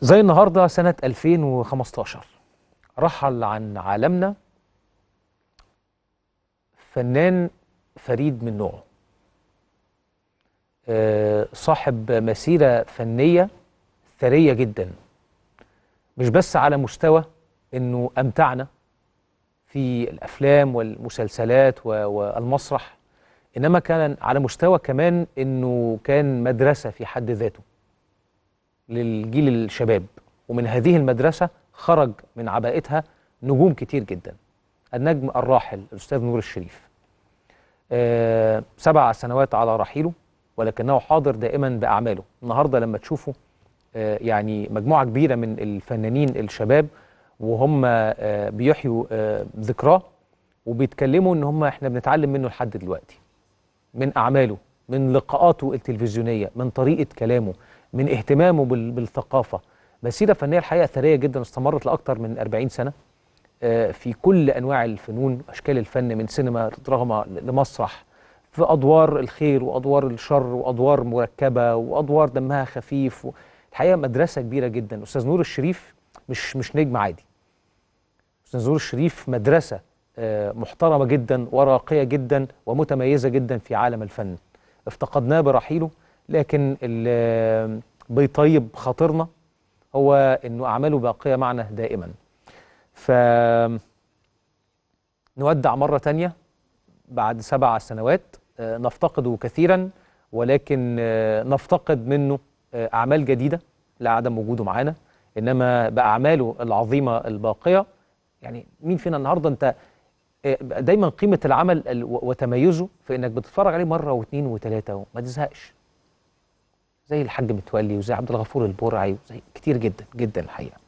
زي النهارده سنة 2015 رحل عن عالمنا فنان فريد من نوعه آه، صاحب مسيرة فنية ثرية جدا مش بس على مستوى انه امتعنا في الافلام والمسلسلات والمسرح انما كان على مستوى كمان انه كان مدرسة في حد ذاته للجيل الشباب ومن هذه المدرسة خرج من عبائتها نجوم كتير جدا النجم الراحل الأستاذ نور الشريف أه سبع سنوات على رحيله ولكنه حاضر دائما بأعماله النهاردة لما تشوفوا أه يعني مجموعة كبيرة من الفنانين الشباب وهم أه بيحيوا آه، ذكراه وبيتكلموا ان هم احنا بنتعلم منه لحد دلوقتي من اعماله من لقاءاته التلفزيونيه من طريقه كلامه من اهتمامه بالثقافه مسيره فنيه الحقيقه ثرية جدا استمرت لاكثر من 40 سنه آه، في كل انواع الفنون اشكال الفن من سينما دراما لمسرح في ادوار الخير وادوار الشر وادوار مركبه وادوار دمها خفيف الحقيقه مدرسه كبيره جدا استاذ نور الشريف مش مش نجم عادي استاذ نور الشريف مدرسه آه، محترمه جدا وراقيه جدا ومتميزه جدا في عالم الفن افتقدناه برحيله لكن اللي بيطيب خاطرنا هو انه اعماله باقيه معنا دائما ف نودع مره تانية بعد سبع سنوات آه، نفتقده كثيرا ولكن آه، نفتقد منه آه، اعمال جديده لعدم وجوده معانا انما باعماله العظيمه الباقيه يعني مين فينا النهارده انت دايما قيمه العمل وتميزه في انك بتتفرج عليه مره واثنين وثلاثه وما تزهقش زي الحاج متولي وزي عبد الغفور البرعي وزي كتير جدا جدا الحقيقه